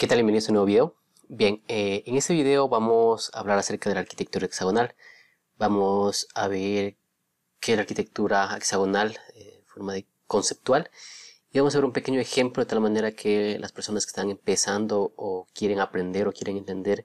¿Qué tal? Bienvenidos a un nuevo video. Bien, eh, en este video vamos a hablar acerca de la arquitectura hexagonal. Vamos a ver qué es la arquitectura hexagonal eh, en forma de conceptual y vamos a ver un pequeño ejemplo de tal manera que las personas que están empezando o quieren aprender o quieren entender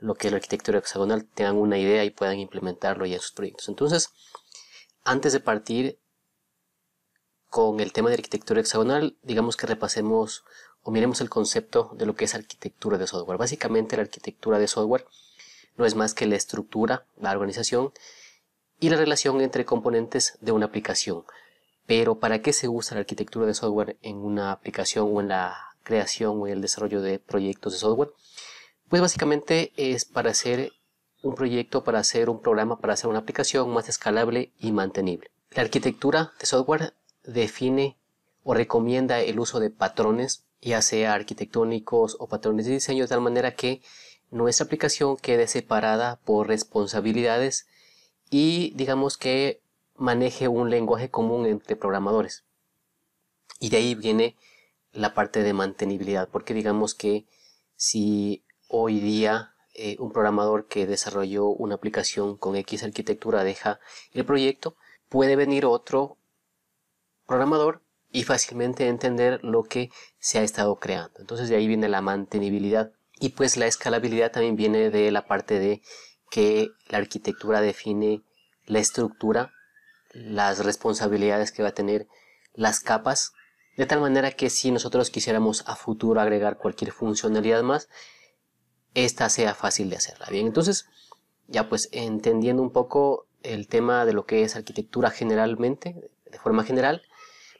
lo que es la arquitectura hexagonal tengan una idea y puedan implementarlo ya en sus proyectos. Entonces, antes de partir con el tema de arquitectura hexagonal, digamos que repasemos o miremos el concepto de lo que es arquitectura de software. Básicamente la arquitectura de software no es más que la estructura, la organización y la relación entre componentes de una aplicación. Pero ¿para qué se usa la arquitectura de software en una aplicación o en la creación o en el desarrollo de proyectos de software? Pues básicamente es para hacer un proyecto, para hacer un programa, para hacer una aplicación más escalable y mantenible. La arquitectura de software define o recomienda el uso de patrones ya sea arquitectónicos o patrones de diseño, de tal manera que nuestra aplicación quede separada por responsabilidades y digamos que maneje un lenguaje común entre programadores. Y de ahí viene la parte de mantenibilidad, porque digamos que si hoy día eh, un programador que desarrolló una aplicación con X arquitectura deja el proyecto, puede venir otro programador y fácilmente entender lo que se ha estado creando. Entonces de ahí viene la mantenibilidad. Y pues la escalabilidad también viene de la parte de que la arquitectura define la estructura, las responsabilidades que va a tener las capas, de tal manera que si nosotros quisiéramos a futuro agregar cualquier funcionalidad más, esta sea fácil de hacerla. Bien, entonces ya pues entendiendo un poco el tema de lo que es arquitectura generalmente, de forma general,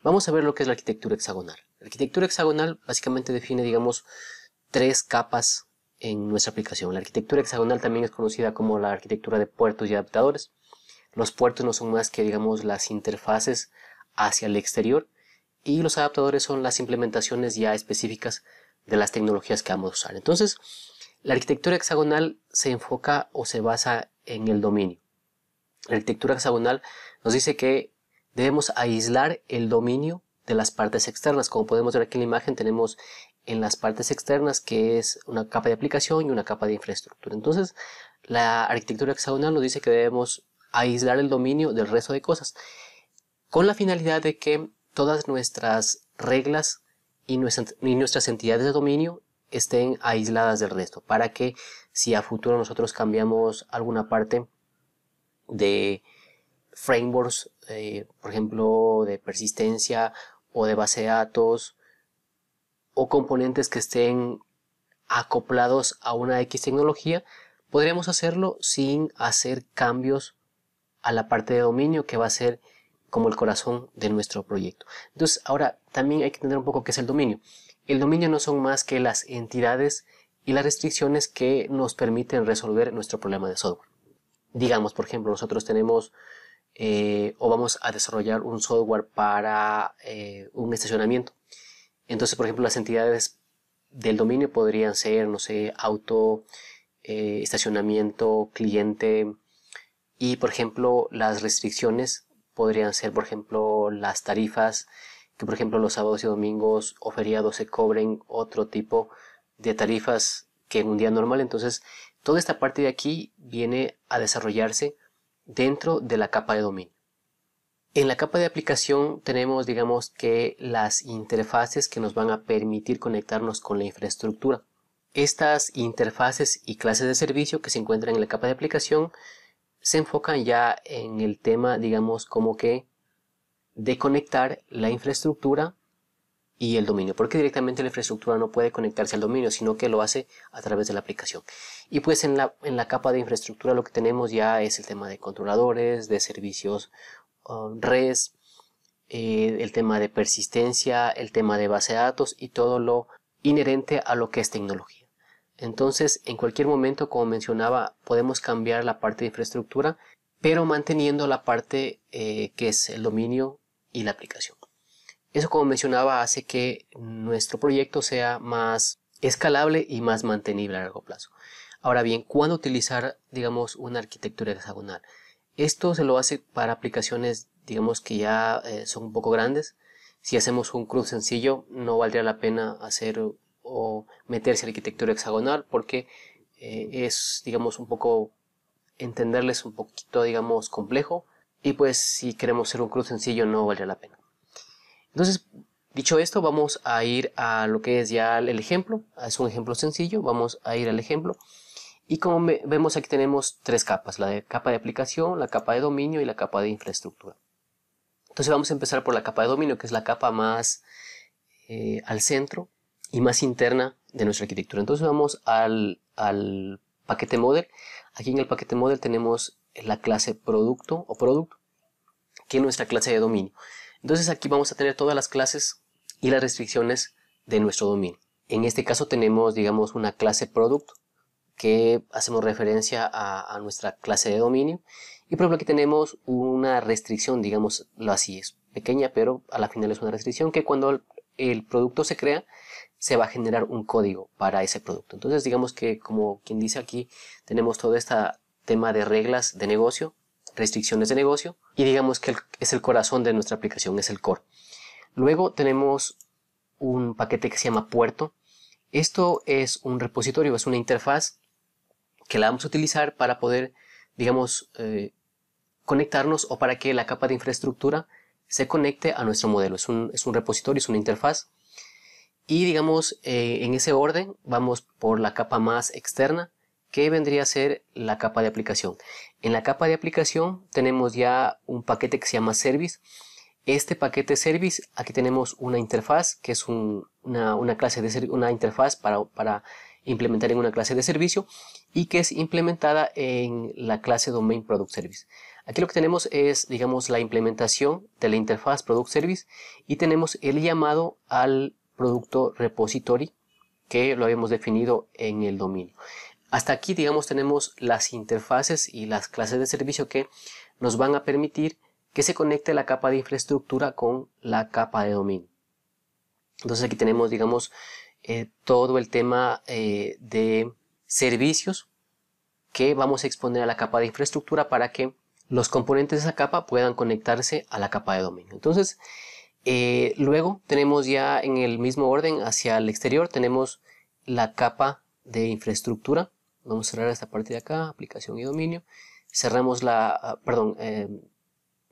Vamos a ver lo que es la arquitectura hexagonal. La arquitectura hexagonal básicamente define, digamos, tres capas en nuestra aplicación. La arquitectura hexagonal también es conocida como la arquitectura de puertos y adaptadores. Los puertos no son más que, digamos, las interfaces hacia el exterior y los adaptadores son las implementaciones ya específicas de las tecnologías que vamos a usar. Entonces, la arquitectura hexagonal se enfoca o se basa en el dominio. La arquitectura hexagonal nos dice que Debemos aislar el dominio de las partes externas. Como podemos ver aquí en la imagen tenemos en las partes externas que es una capa de aplicación y una capa de infraestructura. Entonces la arquitectura hexagonal nos dice que debemos aislar el dominio del resto de cosas con la finalidad de que todas nuestras reglas y, nuestras, y nuestras entidades de dominio estén aisladas del resto para que si a futuro nosotros cambiamos alguna parte de frameworks eh, por ejemplo, de persistencia o de base de datos o componentes que estén acoplados a una X tecnología, podríamos hacerlo sin hacer cambios a la parte de dominio que va a ser como el corazón de nuestro proyecto. Entonces, ahora también hay que entender un poco qué es el dominio. El dominio no son más que las entidades y las restricciones que nos permiten resolver nuestro problema de software. Digamos, por ejemplo, nosotros tenemos eh, o vamos a desarrollar un software para eh, un estacionamiento. Entonces, por ejemplo, las entidades del dominio podrían ser, no sé, auto, eh, estacionamiento, cliente y, por ejemplo, las restricciones podrían ser, por ejemplo, las tarifas que, por ejemplo, los sábados y domingos o feriados se cobren otro tipo de tarifas que en un día normal. Entonces, toda esta parte de aquí viene a desarrollarse dentro de la capa de dominio. En la capa de aplicación tenemos, digamos, que las interfaces que nos van a permitir conectarnos con la infraestructura. Estas interfaces y clases de servicio que se encuentran en la capa de aplicación se enfocan ya en el tema, digamos, como que de conectar la infraestructura y el dominio, porque directamente la infraestructura no puede conectarse al dominio, sino que lo hace a través de la aplicación. Y pues en la, capa de infraestructura lo que tenemos ya es el tema de controladores, de servicios uh, res, eh, el tema de persistencia, el tema de base de datos y todo lo inherente a lo que es tecnología. Entonces, en cualquier momento, como mencionaba, podemos cambiar la parte de infraestructura, pero manteniendo la parte eh, que es el dominio y la aplicación. Eso, como mencionaba, hace que nuestro proyecto sea más escalable y más mantenible a largo plazo. Ahora bien, ¿cuándo utilizar, digamos, una arquitectura hexagonal? Esto se lo hace para aplicaciones, digamos, que ya eh, son un poco grandes. Si hacemos un cruz sencillo, no valdría la pena hacer o meterse a arquitectura hexagonal porque eh, es, digamos, un poco entenderles un poquito, digamos, complejo. Y pues si queremos hacer un cruz sencillo, no valdría la pena. Entonces, dicho esto, vamos a ir a lo que es ya el ejemplo. Ah, es un ejemplo sencillo, vamos a ir al ejemplo. Y como vemos aquí tenemos tres capas, la capa de aplicación, la capa de dominio y la capa de infraestructura. Entonces vamos a empezar por la capa de dominio, que es la capa más eh, al centro y más interna de nuestra arquitectura. Entonces vamos al, paquete model. Aquí en el paquete model tenemos la clase producto o producto que es nuestra clase de dominio. Entonces aquí vamos a tener todas las clases y las restricciones de nuestro dominio. En este caso tenemos, digamos, una clase product que hacemos referencia a, nuestra clase de dominio. Y por ejemplo aquí tenemos una restricción, digamos, lo así es, pequeña, pero a la final es una restricción que cuando el, el producto se crea, se va a generar un código para ese producto. Entonces digamos que como quien dice aquí, tenemos todo este tema de reglas de negocio restricciones de negocio y digamos que es el corazón de nuestra aplicación, es el core. Luego tenemos un paquete que se llama puerto. Esto es un repositorio, es una interfaz que la vamos a utilizar para poder, digamos, eh, conectarnos o para que la capa de infraestructura se conecte a nuestro modelo. Es un, repositorio, es una interfaz. Y digamos, eh, en ese orden vamos por la capa más externa, ¿Qué vendría a ser la capa de aplicación? En la capa de aplicación tenemos ya un paquete que se llama Service. Este paquete Service, aquí tenemos una interfaz que es una, clase de una interfaz para, para, implementar en una clase de servicio y que es implementada en la clase Domain Product Service. Aquí lo que tenemos es, digamos, la implementación de la interfaz Product Service y tenemos el llamado al producto repository que lo habíamos definido en el dominio. Hasta aquí, digamos, tenemos las interfaces y las clases de servicio que nos van a permitir que se conecte la capa de infraestructura con la capa de dominio. Entonces aquí tenemos, digamos, eh, todo el tema eh, de servicios que vamos a exponer a la capa de infraestructura para que los componentes de esa capa puedan conectarse a la capa de dominio. Entonces, eh, luego tenemos ya en el mismo orden hacia el exterior, tenemos la capa de infraestructura Vamos a cerrar esta parte de acá, aplicación y dominio. Cerramos la, ah, perdón, eh,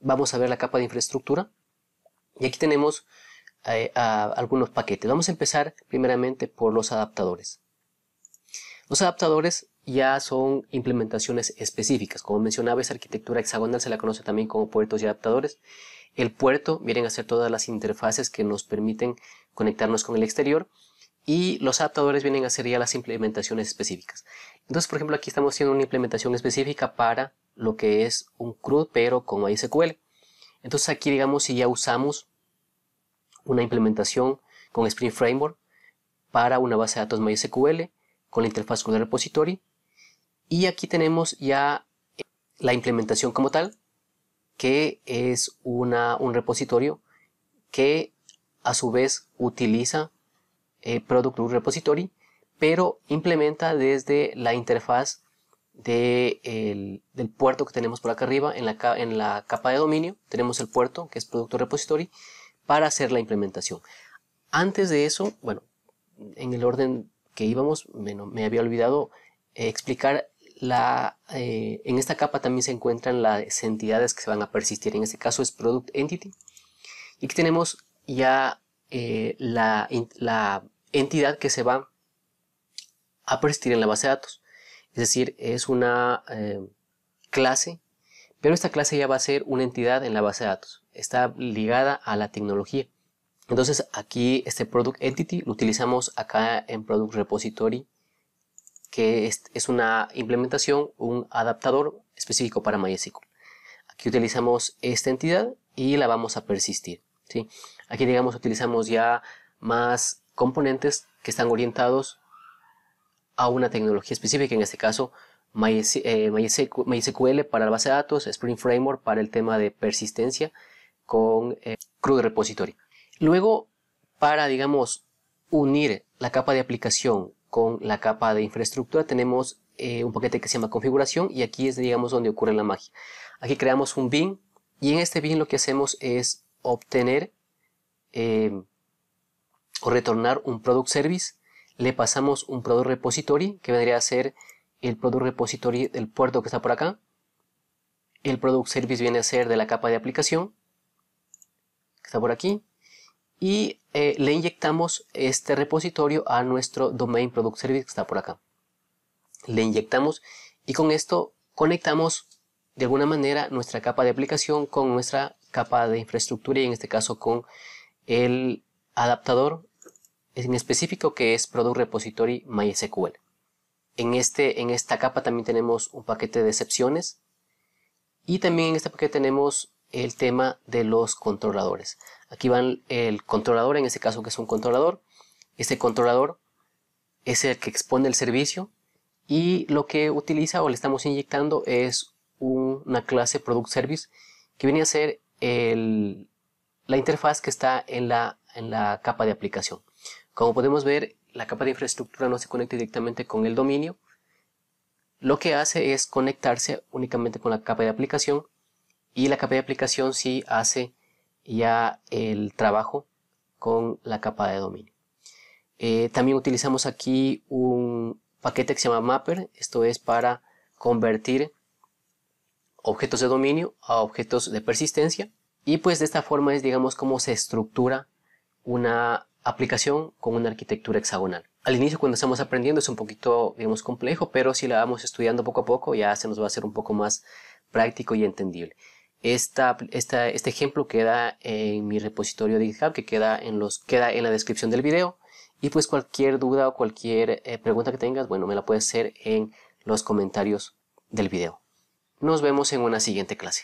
vamos a ver la capa de infraestructura. Y aquí tenemos eh, algunos paquetes. Vamos a empezar primeramente por los adaptadores. Los adaptadores ya son implementaciones específicas. Como mencionaba, esa arquitectura hexagonal se la conoce también como puertos y adaptadores. El puerto vienen a ser todas las interfaces que nos permiten conectarnos con el exterior y los adaptadores vienen a ser ya las implementaciones específicas. Entonces, por ejemplo, aquí estamos haciendo una implementación específica para lo que es un CRUD, pero con MySQL. Entonces aquí, digamos, si ya usamos una implementación con Spring Framework para una base de datos MySQL con la interfaz el Repository. Y aquí tenemos ya la implementación como tal, que es una, un repositorio que a su vez utiliza eh, Product Repository, pero implementa desde la interfaz del puerto que tenemos por acá arriba, en la, en la capa de dominio, tenemos el puerto que es Product Repository, para hacer la implementación. Antes de eso, bueno, en el orden que íbamos, me, había olvidado eh, explicar la, eh, en esta capa también se encuentran las entidades que se van a persistir, en este caso es Product Entity, y que tenemos ya eh, la, entidad que se va a persistir en la base de datos. Es decir, es una eh, clase, pero esta clase ya va a ser una entidad en la base de datos. Está ligada a la tecnología. Entonces aquí este Product Entity lo utilizamos acá en Product Repository, que es, es una implementación, un adaptador específico para MySQL. Aquí utilizamos esta entidad y la vamos a persistir. Aquí, digamos, utilizamos ya más componentes que están orientados a una tecnología específica, en este caso MySQL eh, para la base de datos, Spring Framework para el tema de persistencia con eh, Crude CRUD Repository. Luego, para, digamos, unir la capa de aplicación con la capa de infraestructura, tenemos eh, un paquete que se llama configuración y aquí es, digamos, donde ocurre la magia. Aquí creamos un bin y en este bin lo que hacemos es obtener eh, o retornar un product service, le pasamos un product repository que vendría a ser el product repository del puerto que está por acá. El product service viene a ser de la capa de aplicación que está por aquí y eh, le inyectamos este repositorio a nuestro domain product service que está por acá. Le inyectamos y con esto conectamos de alguna manera nuestra capa de aplicación con nuestra capa de infraestructura y en este caso con el adaptador en específico que es Product Repository MySQL. En, este, en esta capa también tenemos un paquete de excepciones y también en este paquete tenemos el tema de los controladores. Aquí van el controlador, en este caso que es un controlador. Este controlador es el que expone el servicio y lo que utiliza o le estamos inyectando es una clase Product Service que viene a ser la interfaz que está en la, capa de aplicación. Como podemos ver, la capa de infraestructura no se conecta directamente con el dominio. Lo que hace es conectarse únicamente con la capa de aplicación y la capa de aplicación sí hace ya el trabajo con la capa de dominio. Eh, también utilizamos aquí un paquete que se llama Mapper. Esto es para convertir objetos de dominio a objetos de persistencia. Y pues de esta forma es, digamos, cómo se estructura una aplicación con una arquitectura hexagonal. Al inicio cuando estamos aprendiendo es un poquito, digamos, complejo, pero si la vamos estudiando poco a poco ya se nos va a hacer un poco más práctico y entendible. este ejemplo queda en mi repositorio de GitHub que queda en, los, queda en la descripción del video y pues cualquier duda o cualquier eh, pregunta que tengas, bueno, me la puedes hacer en los comentarios del video. Nos vemos en una siguiente clase.